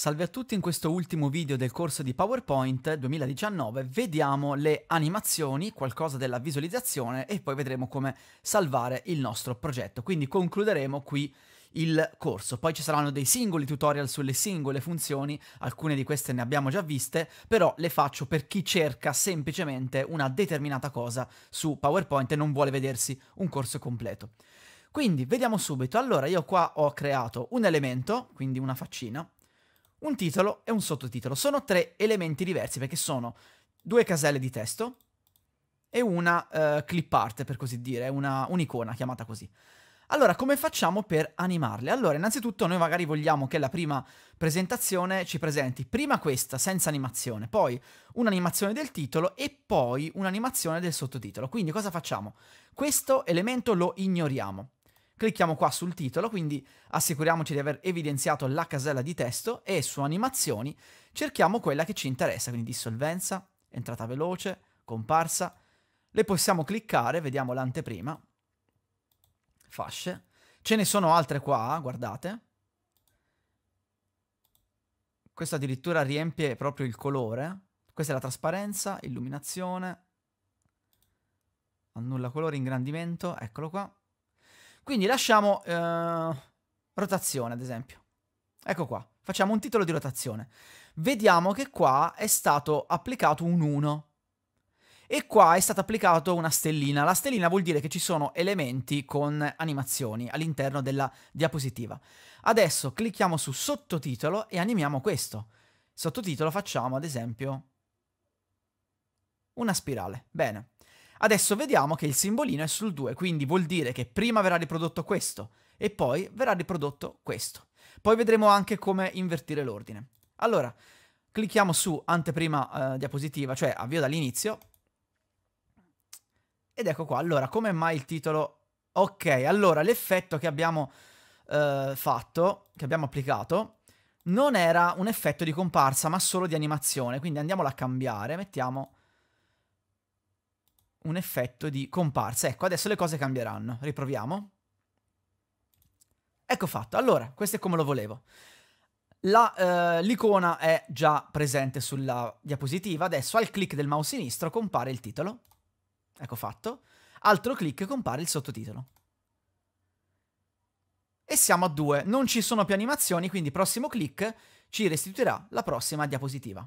Salve a tutti, in questo ultimo video del corso di PowerPoint 2019 vediamo le animazioni, qualcosa della visualizzazione e poi vedremo come salvare il nostro progetto. Quindi concluderemo qui il corso. Poi ci saranno dei singoli tutorial sulle singole funzioni, alcune di queste ne abbiamo già viste, però le faccio per chi cerca semplicemente una determinata cosa su PowerPoint e non vuole vedersi un corso completo. Quindi vediamo subito. Allora io qua ho creato un elemento, quindi una faccina, un titolo e un sottotitolo. Sono tre elementi diversi perché sono due caselle di testo e una uh, clip art, per così dire, un'icona chiamata così. Allora, come facciamo per animarle? Allora, innanzitutto noi magari vogliamo che la prima presentazione ci presenti prima questa senza animazione, poi un'animazione del titolo e poi un'animazione del sottotitolo. Quindi cosa facciamo? Questo elemento lo ignoriamo. Clicchiamo qua sul titolo, quindi assicuriamoci di aver evidenziato la casella di testo e su animazioni cerchiamo quella che ci interessa, quindi dissolvenza, entrata veloce, comparsa. Le possiamo cliccare, vediamo l'anteprima, fasce. Ce ne sono altre qua, guardate. Questo addirittura riempie proprio il colore. Questa è la trasparenza, illuminazione, annulla colore, ingrandimento, eccolo qua. Quindi lasciamo eh, rotazione, ad esempio. Ecco qua, facciamo un titolo di rotazione. Vediamo che qua è stato applicato un 1. E qua è stata applicata una stellina. La stellina vuol dire che ci sono elementi con animazioni all'interno della diapositiva. Adesso clicchiamo su sottotitolo e animiamo questo. Sottotitolo facciamo ad esempio una spirale. Bene. Adesso vediamo che il simbolino è sul 2, quindi vuol dire che prima verrà riprodotto questo e poi verrà riprodotto questo. Poi vedremo anche come invertire l'ordine. Allora, clicchiamo su anteprima eh, diapositiva, cioè avvio dall'inizio. Ed ecco qua, allora, come mai il titolo? Ok, allora, l'effetto che abbiamo eh, fatto, che abbiamo applicato, non era un effetto di comparsa, ma solo di animazione. Quindi andiamolo a cambiare, mettiamo un effetto di comparsa. Ecco, adesso le cose cambieranno. Riproviamo. Ecco fatto. Allora, questo è come lo volevo. Eh, l'icona eh, è già presente sulla diapositiva. Adesso al clic del mouse sinistro compare il titolo. Ecco fatto. Altro clic compare il sottotitolo. E siamo a due. Non ci sono più animazioni, quindi prossimo clic ci restituirà la prossima diapositiva.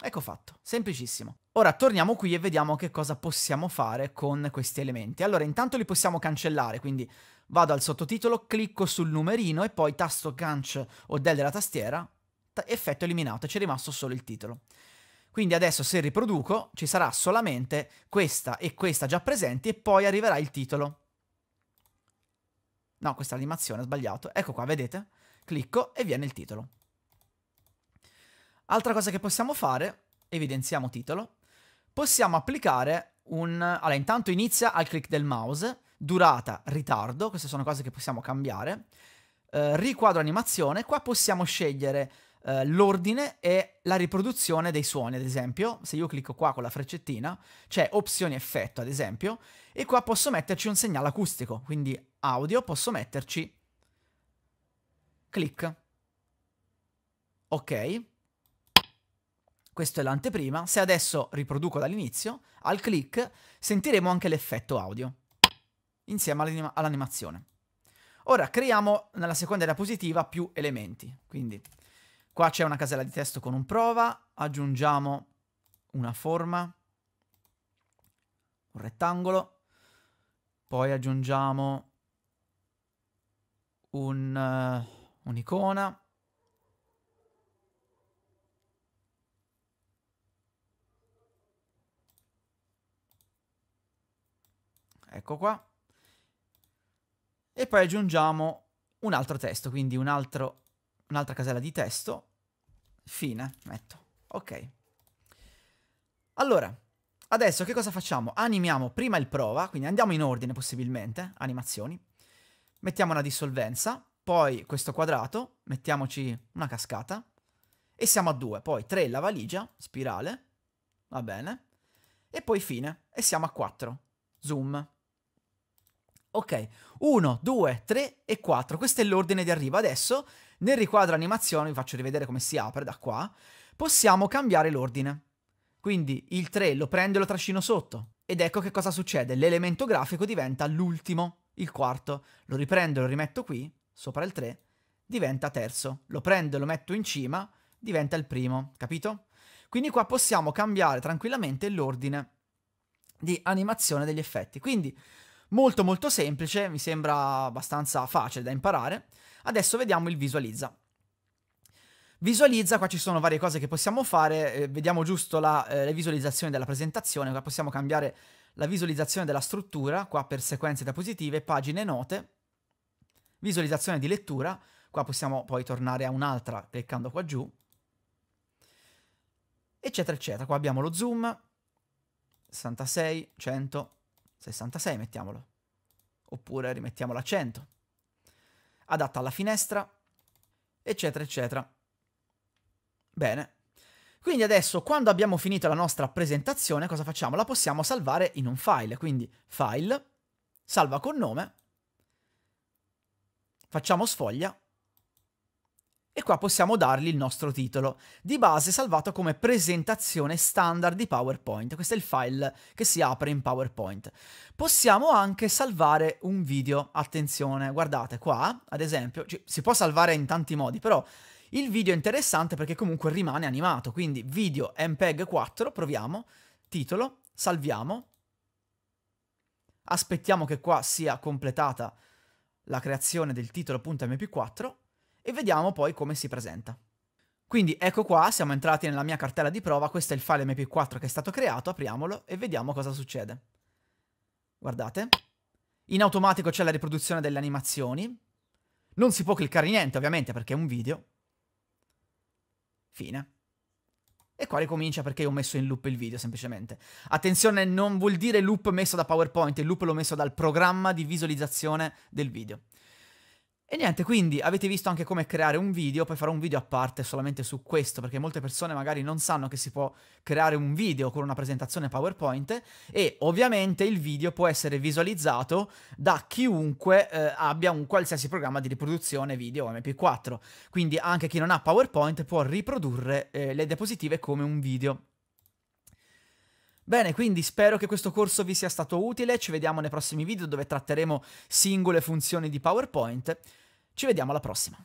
Ecco fatto. Semplicissimo. Ora torniamo qui e vediamo che cosa possiamo fare con questi elementi. Allora intanto li possiamo cancellare, quindi vado al sottotitolo, clicco sul numerino e poi tasto Canc o del della tastiera, effetto eliminato, c'è rimasto solo il titolo. Quindi adesso se riproduco ci sarà solamente questa e questa già presenti e poi arriverà il titolo. No, questa animazione, ho sbagliato. Ecco qua, vedete? Clicco e viene il titolo. Altra cosa che possiamo fare, evidenziamo titolo, possiamo applicare un... Allora, intanto inizia al click del mouse, durata, ritardo, queste sono cose che possiamo cambiare, eh, riquadro animazione, qua possiamo scegliere eh, l'ordine e la riproduzione dei suoni, ad esempio, se io clicco qua con la freccettina, c'è opzioni effetto, ad esempio, e qua posso metterci un segnale acustico, quindi audio, posso metterci click. Ok questo è l'anteprima, se adesso riproduco dall'inizio, al click sentiremo anche l'effetto audio, insieme all'animazione. Ora creiamo nella seconda diapositiva più elementi, quindi qua c'è una casella di testo con un prova, aggiungiamo una forma, un rettangolo, poi aggiungiamo eh, un'icona, uh, un ecco qua. E poi aggiungiamo un altro testo, quindi un'altra casella di testo. Fine, metto. Ok. Allora, adesso che cosa facciamo? Animiamo prima il prova, quindi andiamo in ordine possibilmente, animazioni. Mettiamo una dissolvenza, poi questo quadrato, mettiamoci una cascata. E siamo a due, poi tre, la valigia, spirale, va bene. E poi fine, e siamo a 4. Zoom. Ok, 1, 2, 3 e 4. Questo è l'ordine di arrivo. Adesso, nel riquadro animazione, vi faccio rivedere come si apre da qua, possiamo cambiare l'ordine. Quindi il 3 lo prendo e lo trascino sotto. Ed ecco che cosa succede. L'elemento grafico diventa l'ultimo, il quarto. Lo riprendo e lo rimetto qui, sopra il 3, diventa terzo. Lo prendo e lo metto in cima, diventa il primo, capito? Quindi qua possiamo cambiare tranquillamente l'ordine di animazione degli effetti. Quindi Molto molto semplice, mi sembra abbastanza facile da imparare. Adesso vediamo il visualizza. Visualizza, qua ci sono varie cose che possiamo fare, eh, vediamo giusto la, eh, le della presentazione, qua possiamo cambiare la visualizzazione della struttura, qua per sequenze diapositive, pagine note, visualizzazione di lettura, qua possiamo poi tornare a un'altra cliccando qua giù, eccetera eccetera, qua abbiamo lo zoom, 66, 100, 66 mettiamolo. Oppure rimettiamolo a 100. Adatta alla finestra, eccetera, eccetera. Bene. Quindi adesso, quando abbiamo finito la nostra presentazione, cosa facciamo? La possiamo salvare in un file. Quindi file, salva con nome, facciamo sfoglia e qua possiamo dargli il nostro titolo, di base salvato come presentazione standard di PowerPoint. Questo è il file che si apre in PowerPoint. Possiamo anche salvare un video, attenzione, guardate qua, ad esempio, si può salvare in tanti modi, però il video è interessante perché comunque rimane animato, quindi video MPEG 4, proviamo, titolo, salviamo, aspettiamo che qua sia completata la creazione del titolo.mp4 e vediamo poi come si presenta. Quindi ecco qua, siamo entrati nella mia cartella di prova, questo è il file mp4 che è stato creato, apriamolo e vediamo cosa succede. Guardate. In automatico c'è la riproduzione delle animazioni. Non si può cliccare niente ovviamente perché è un video. Fine. E qua ricomincia perché ho messo in loop il video semplicemente. Attenzione, non vuol dire loop messo da PowerPoint, il loop l'ho messo dal programma di visualizzazione del video. E niente, quindi avete visto anche come creare un video, poi farò un video a parte solamente su questo, perché molte persone magari non sanno che si può creare un video con una presentazione PowerPoint e ovviamente il video può essere visualizzato da chiunque eh, abbia un qualsiasi programma di riproduzione video MP4, quindi anche chi non ha PowerPoint può riprodurre eh, le diapositive come un video. Bene, quindi spero che questo corso vi sia stato utile, ci vediamo nei prossimi video dove tratteremo singole funzioni di PowerPoint. Ci vediamo alla prossima.